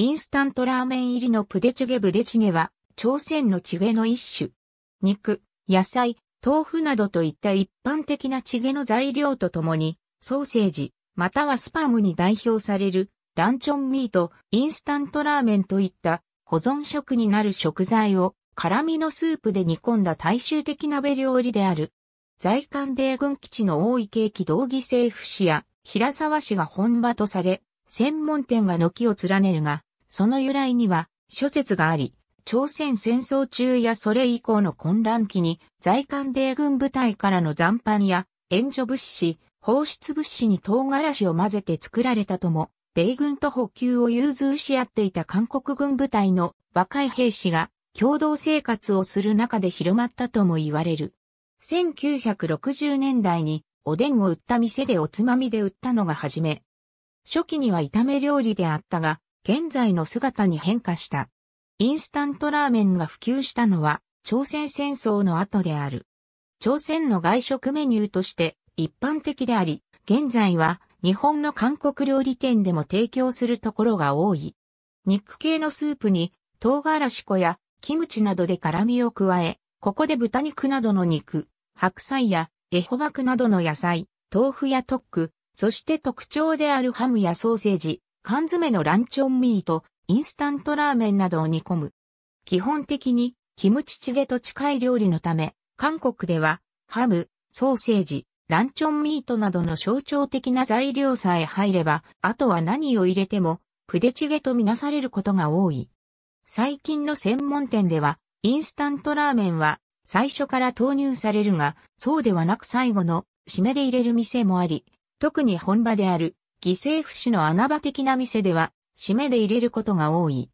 インスタントラーメン入りのプデチュゲブデチゲは、朝鮮のチゲの一種。肉、野菜、豆腐などといった一般的なチゲの材料とともに、ソーセージ、またはスパムに代表される、ランチョンミート、インスタントラーメンといった保存食になる食材を、辛味のスープで煮込んだ大衆的鍋料理である。在韓米軍基地の大ケーキ道義政府市や平沢市が本場とされ、専門店が軒を連ねるが、その由来には諸説があり、朝鮮戦争中やそれ以降の混乱期に在韓米軍部隊からの残飯や援助物資、放出物資に唐辛子を混ぜて作られたとも、米軍と補給を融通し合っていた韓国軍部隊の若い兵士が共同生活をする中で広まったとも言われる。1960年代におでんを売った店でおつまみで売ったのが初め。初期には炒め料理であったが、現在の姿に変化した。インスタントラーメンが普及したのは、朝鮮戦争の後である。朝鮮の外食メニューとして一般的であり、現在は日本の韓国料理店でも提供するところが多い。肉系のスープに唐辛子粉やキムチなどで辛味を加え、ここで豚肉などの肉、白菜やエホバクなどの野菜、豆腐やトック、そして特徴であるハムやソーセージ、缶詰のランチョンミート、インスタントラーメンなどを煮込む。基本的に、キムチチゲと近い料理のため、韓国では、ハム、ソーセージ、ランチョンミートなどの象徴的な材料さえ入れば、あとは何を入れても、筆チゲとみなされることが多い。最近の専門店では、インスタントラーメンは、最初から投入されるが、そうではなく最後の締めで入れる店もあり、特に本場である犠牲不死の穴場的な店では、締めで入れることが多い。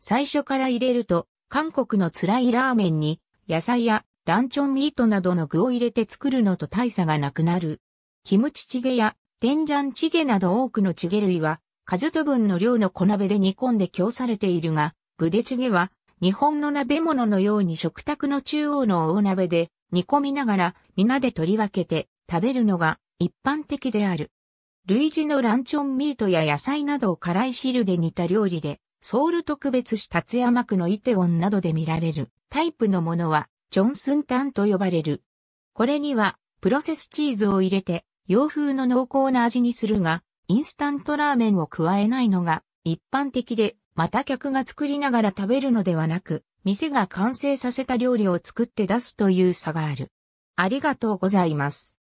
最初から入れると、韓国の辛いラーメンに、野菜やランチョンミートなどの具を入れて作るのと大差がなくなる。キムチチゲや、テンジャンチゲなど多くのチゲ類は、数と分の量の小鍋で煮込んで供されているが、ブデチゲは、日本の鍋物のように食卓の中央の大鍋で煮込みながら皆で取り分けて食べるのが一般的である。類似のランチョンミートや野菜などを辛い汁で煮た料理で、ソウル特別市立山区のイテウォンなどで見られるタイプのものは、ジョンスンタンと呼ばれる。これには、プロセスチーズを入れて、洋風の濃厚な味にするが、インスタントラーメンを加えないのが、一般的で、また客が作りながら食べるのではなく、店が完成させた料理を作って出すという差がある。ありがとうございます。